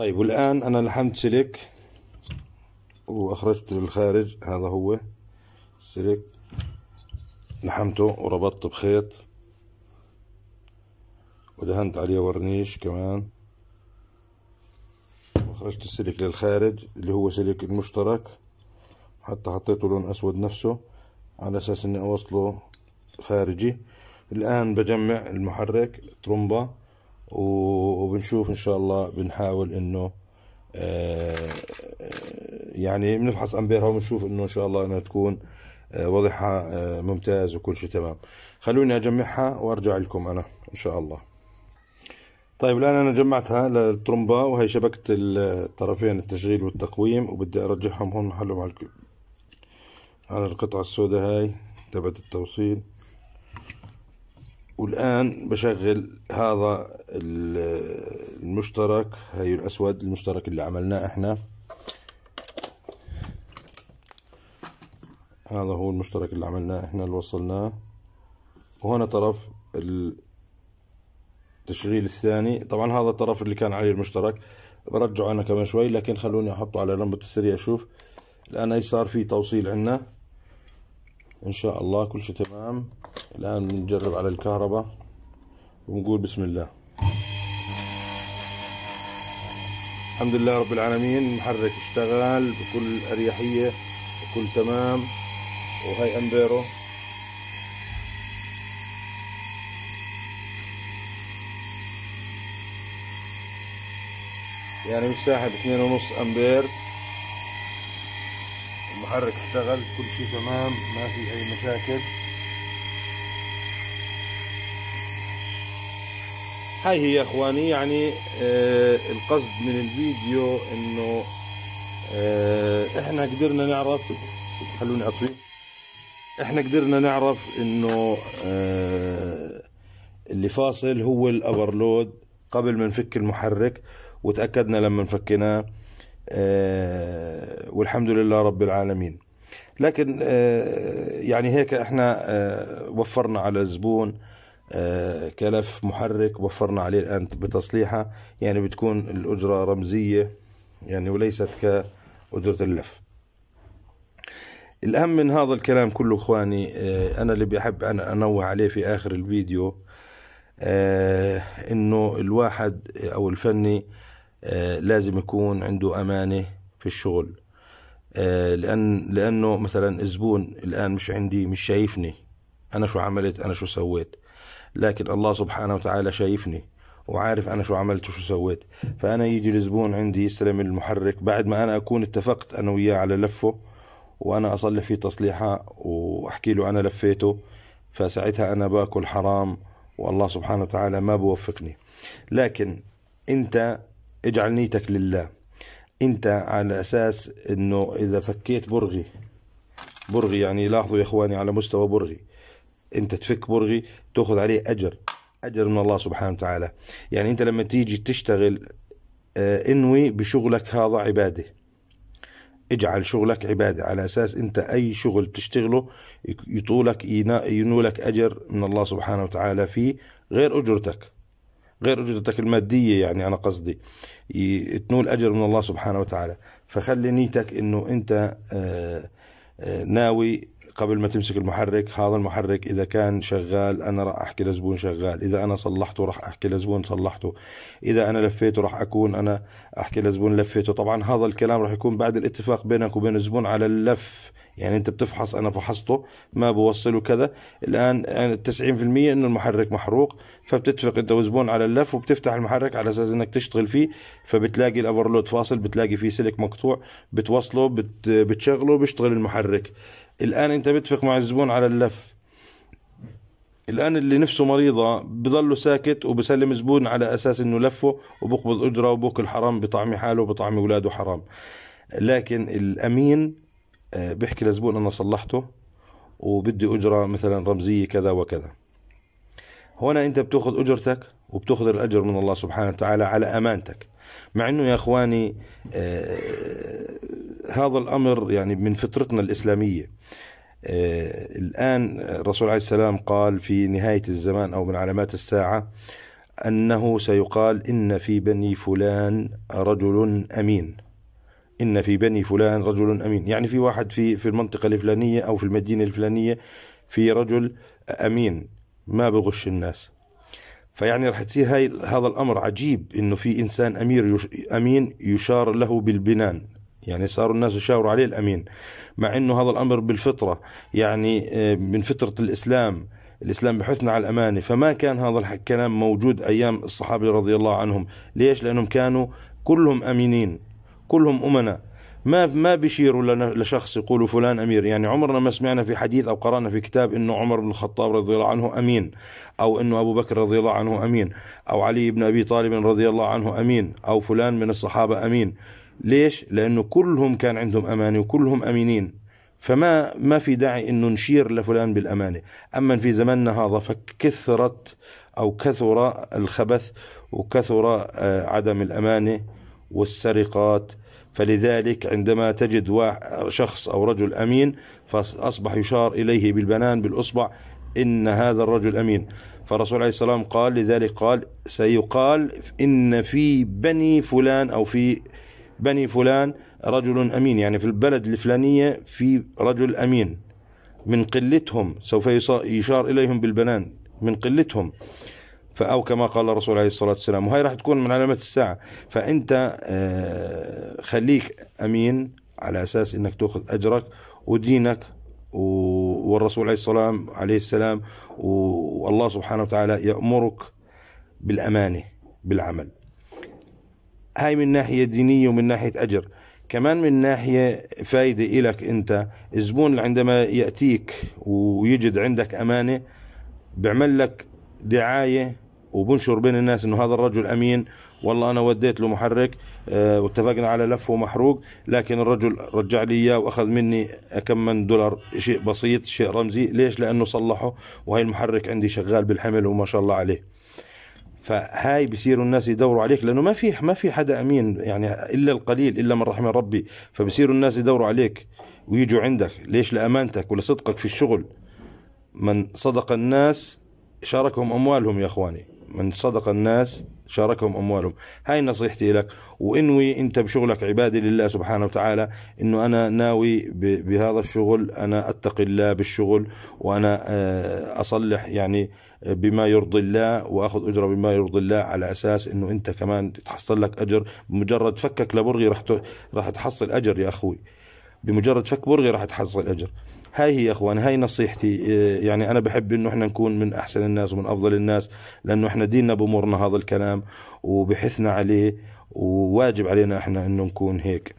طيب والآن أنا لحمت سلك وأخرجته للخارج هذا هو السلك لحمته وربطته بخيط ودهنت عليه ورنيش كمان وخرجت السلك للخارج اللي هو سلك المشترك حتى حطيته لون أسود نفسه على أساس إني أوصله خارجي الآن بجمع المحرك الطرمبة وبنشوف ان شاء الله بنحاول انه آه، يعني بنفحص امبيرها وبنشوف انه ان شاء الله انها تكون آه، وضعها آه، ممتاز وكل شيء تمام خلوني اجمعها وارجع لكم انا ان شاء الله طيب الان انا جمعتها للطرمبه وهي شبكه الطرفين التشغيل والتقويم وبدي ارجعهم هون محلهم على على القطعه السوداء هاي تبعت التوصيل والآن بشغل هذا المشترك هاي الأسود المشترك اللي عملناه احنا هذا هو المشترك اللي عملناه احنا اللي وصلناه وهنا طرف التشغيل الثاني طبعا هذا الطرف اللي كان عليه المشترك برجعه انا كمان شوي لكن خلوني احطه على لمبة السريع اشوف الان هي صار في توصيل عندنا ان شاء الله كل شيء تمام الان بنجرب على الكهرباء ونقول بسم الله الحمد لله رب العالمين المحرك اشتغل بكل اريحيه بكل تمام وهي امبيرو يعني مش ساحب اثنين ونص امبير المحرك اشتغل كل شيء تمام ما في اي مشاكل هاي هي يا اخواني يعني آه القصد من الفيديو انه آه احنا قدرنا نعرف خلوني اطفي احنا قدرنا نعرف انه آه اللي فاصل هو الابرلود قبل ما نفك المحرك وتاكدنا لما فكيناه آه، والحمد لله رب العالمين لكن آه، يعني هيك احنا آه، وفرنا على الزبون كلف محرك وفرنا عليه الان بتصليحه يعني بتكون الاجره رمزيه يعني وليست كاجره اللف الأهم من هذا الكلام كله إخواني أنا اللي بحب أنا أنوه عليه في آخر الفيديو إنه الواحد أو الفني آه، لازم يكون عنده امانه في الشغل آه، لان لانه مثلا الزبون الان مش عندي مش شايفني انا شو عملت انا شو سويت لكن الله سبحانه وتعالى شايفني وعارف انا شو عملت وشو سويت فانا يجي الزبون عندي يستلم المحرك بعد ما انا اكون اتفقت انا وياه على لفه وانا اصلح فيه تصليحه واحكي له انا لفيته فساعتها انا باكل حرام والله سبحانه وتعالى ما بوفقني لكن انت اجعل نيتك لله انت على اساس انه اذا فكيت برغي برغي يعني لاحظوا يا اخواني على مستوى برغي انت تفك برغي تاخذ عليه اجر اجر من الله سبحانه وتعالى يعني انت لما تيجي تشتغل آه، انوي بشغلك هذا عباده اجعل شغلك عبادة على أساس أنت أي شغل بتشتغله يطولك ينولك أجر من الله سبحانه وتعالى فيه غير أجرتك غير أجرتك المادية يعني أنا قصدي تنول أجر من الله سبحانه وتعالى فخلي نيتك أنه أنت آه، آه، ناوي قبل ما تمسك المحرك هذا المحرك إذا كان شغال أنا راح أحكي لزبون شغال إذا أنا صلحته راح أحكي لزبون صلحته إذا أنا لفيته راح أكون أنا أحكي لزبون لفيته طبعا هذا الكلام راح يكون بعد الاتفاق بينك وبين الزبون على اللف يعني انت بتفحص انا فحصته ما بوصله كذا الان 90% انه المحرك محروق فبتتفق انت وزبون على اللف وبتفتح المحرك على اساس انك تشتغل فيه فبتلاقي الاوفرلود فاصل بتلاقي فيه سلك مقطوع بتوصله بت بتشغله بيشتغل المحرك الان انت بتفق مع الزبون على اللف الان اللي نفسه مريضه بضله ساكت وبسلم زبون على اساس انه لفه وبقبض اجره وبوكل حرام بطعمي حاله وبطعمي اولاده حرام لكن الامين آه، بيحكي لزبون انا صلحته وبدي اجره مثلا رمزيه كذا وكذا هنا انت بتاخذ اجرتك وبتاخذ الاجر من الله سبحانه وتعالى على امانتك مع انه يا اخواني آه هذا الامر يعني من فطرتنا الاسلاميه آه الان الرسول عليه السلام قال في نهايه الزمان او من علامات الساعه انه سيقال ان في بني فلان رجل امين إن في بني فلان رجل أمين يعني في واحد في في المنطقة الفلانية أو في المدينة الفلانية في رجل أمين ما بغش الناس فيعني راح تصير هاي هذا الأمر عجيب إنه في إنسان أمير يش أمين يشار له بالبنان يعني صاروا الناس يشاوروا عليه الأمين مع إنه هذا الأمر بالفطرة يعني آه، من فطره الإسلام الإسلام بحثنا على الأمانة فما كان هذا الكلام موجود أيام الصحابة رضي الله عنهم ليش لأنهم كانوا كلهم أمينين كلهم امناء ما ما بيشيروا لشخص يقولوا فلان امير يعني عمرنا ما سمعنا في حديث او قرانا في كتاب انه عمر بن الخطاب رضي الله عنه امين او انه ابو بكر رضي الله عنه امين او علي بن ابي طالب رضي الله عنه امين او فلان من الصحابه امين ليش لانه كلهم كان عندهم امانه وكلهم امينين فما ما في داعي انه نشير لفلان بالامانه اما في زماننا هذا فكثرت او كثر الخبث وكثر آه، عدم الامانه والسرقات فلذلك عندما تجد شخص أو رجل أمين فأصبح يشار إليه بالبنان بالأصبع إن هذا الرجل أمين فالرسول عليه السلام قال لذلك قال سيقال إن في بني فلان أو في بني فلان رجل أمين يعني في البلد الفلانية في رجل أمين من قلتهم سوف يشار إليهم بالبنان من قلتهم أو كما قال الرسول عليه الصلاة والسلام وهي راح تكون من علامات الساعة فأنت آه، خليك أمين على أساس أنك تأخذ أجرك ودينك والرسول عليه السلام عليه السلام والله سبحانه وتعالى يأمرك بالأمانة بالعمل هاي من ناحية دينية ومن ناحية أجر كمان من ناحية فايدة إلك أنت الزبون عندما يأتيك ويجد عندك أمانة بيعمل لك دعايه وبنشر بين الناس انه هذا الرجل امين والله انا وديت له محرك أه واتفقنا على لف ومحروق لكن الرجل رجع لي اياه واخذ مني كم من دولار شيء بسيط شيء رمزي ليش لانه صلحه وهي المحرك عندي شغال بالحمل وما شاء الله عليه فهاي بصيروا الناس يدوروا عليك لانه ما في ما في حدا امين يعني الا القليل الا من رحم ربي فبصيروا الناس يدوروا عليك ويجوا عندك ليش لامانتك ولصدقك في الشغل من صدق الناس شاركهم أموالهم يا إخواني من صدق الناس شاركهم أموالهم هاي نصيحتي لك وإنوي أنت بشغلك عبادي لله سبحانه وتعالى أنه أنا ناوي بهذا الشغل أنا أتقي الله بالشغل وأنا آه، أصلح يعني آه، بما يرضي الله وأخذ أجرة بما يرضي الله على أساس أنه أنت كمان تحصل لك أجر بمجرد فكك لبرغي راح تحصل أجر يا أخوي بمجرد فك برغي راح تحصل أجر هاي هي يا اخوان هاي نصيحتي إيه، يعني انا بحب انه احنا نكون من احسن الناس ومن افضل الناس لانه احنا ديننا بامورنا هذا الكلام وبحثنا عليه وواجب علينا احنا انه نكون هيك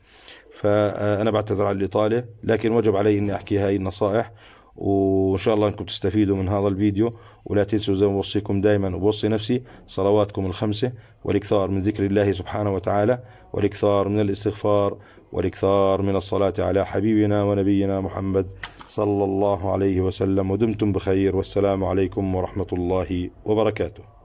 فانا بعتذر على الاطاله لكن وجب علي اني احكي هاي النصائح وان شاء الله انكم تستفيدوا من هذا الفيديو ولا تنسوا زي ما بوصيكم دائما وبوصي نفسي صلواتكم الخمسه والاكثار من ذكر الله سبحانه وتعالى والاكثار من الاستغفار والاكثار من الصلاه على حبيبنا ونبينا محمد صلى الله عليه وسلم ودمتم بخير والسلام عليكم ورحمة الله وبركاته